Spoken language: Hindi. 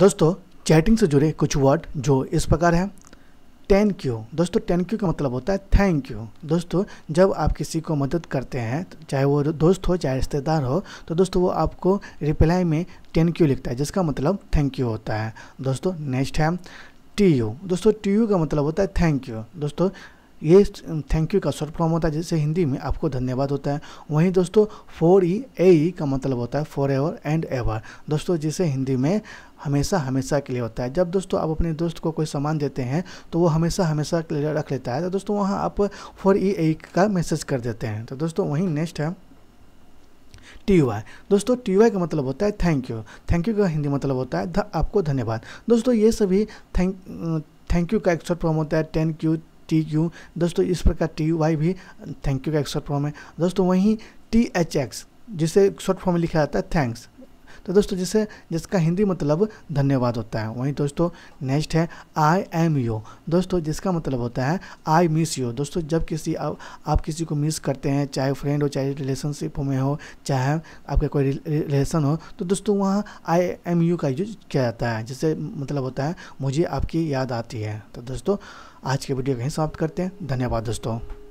दोस्तों चैटिंग से जुड़े कुछ वर्ड जो इस प्रकार हैं टेन क्यू दोस्तों टेन क्यू का मतलब होता है थैंक यू दोस्तों जब आप किसी को मदद करते हैं चाहे वो दोस्त हो चाहे रिश्तेदार हो तो दोस्तों वो आपको रिप्लाई में टेन क्यू लिखता है जिसका मतलब थैंक यू होता है दोस्तों नेक्स्ट है टी यू दोस्तों टी यू का मतलब होता है थैंक यू दोस्तों ये थैंक यू का शॉर्ट फॉर्म होता है जैसे हिंदी में आपको धन्यवाद होता है वहीं दोस्तों फोर ई ए ई का मतलब होता है फॉर एवर एंड एवर दोस्तों जिसे हिंदी में हमेशा हमेशा के लिए होता है जब दोस्तों आप अपने दोस्त को कोई सामान देते हैं तो वो हमेशा हमेशा के लिए रख लेता है तो दोस्तों वहाँ आप फॉर ई ए का मैसेज कर देते हैं तो दोस्तों वहीं नेक्स्ट है टी वाई दोस्तों टी वाई का मतलब होता है थैंक यू थैंक यू का हिंदी मतलब होता है आपको धन्यवाद दोस्तों ये सभी थैंक थैंक यू का एक शॉर्ट फॉर्म होता है टेन क्यू टी क्यू दोस्तों इस प्रकार टी वाई भी थैंक यू का एक शॉर्ट फॉर्म है दोस्तों वहीं टी एच एक्स जिसे शॉर्ट फॉर्म में लिखा जाता है थैंक्स तो दोस्तों जिसे जिसका हिंदी मतलब धन्यवाद होता है वहीं दोस्तों नेक्स्ट है आई एम यू दोस्तों जिसका मतलब होता है आई मिस यू दोस्तों जब किसी आ, आप किसी को मिस करते हैं चाहे फ्रेंड हो चाहे रिलेशनशिप में हो चाहे आपका कोई रिलेशन हो तो दोस्तों वहाँ आई एम यू का यूज किया जाता है जिससे मतलब होता है मुझे आपकी याद आती है तो दोस्तों आज के वीडियो कहीं समाप्त करते हैं धन्यवाद दोस्तों